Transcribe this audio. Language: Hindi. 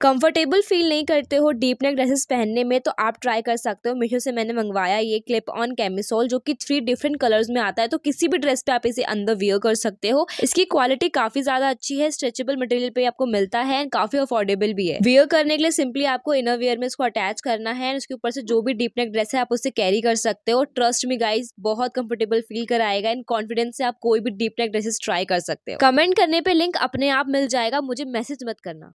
कंफर्टेबल फील नहीं करते हो डीप नेक ड्रेसेस पहनने में तो आप ट्राई कर सकते हो मीशो से मैंने मंगवाया ये क्लिप ऑन कैमिसोल जो कि थ्री डिफरेंट कलर्स में आता है तो किसी भी ड्रेस पे आप इसे अंदर वियर कर सकते हो इसकी क्वालिटी काफी ज्यादा अच्छी है स्ट्रेचेबल मटेरियल पे आपको मिलता है एंड काफी अफोर्डेबल भी है वियर करने के लिए सिंपली आपको इनर वियर में इसको अटैच करना है उसके ऊपर से जो भी डीप नेक ड्रेस है आप उसे कैरी कर सकते हो ट्रस्ट में गाइज बहुत कंफर्टेबल फील कराएगा एंड कॉन्फिडेंस से आप कोई भी डीप नेक ड्रेसेस ट्राई कर सकते हो कमेंट करने पे लिंक अपने आप मिल जाएगा मुझे मैसेज मत करना